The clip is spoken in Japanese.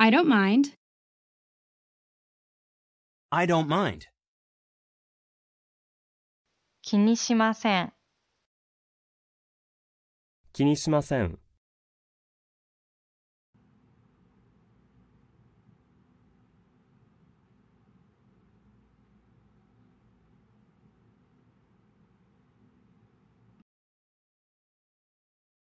I don't mind. I don't mind. 気にしません。気にしません。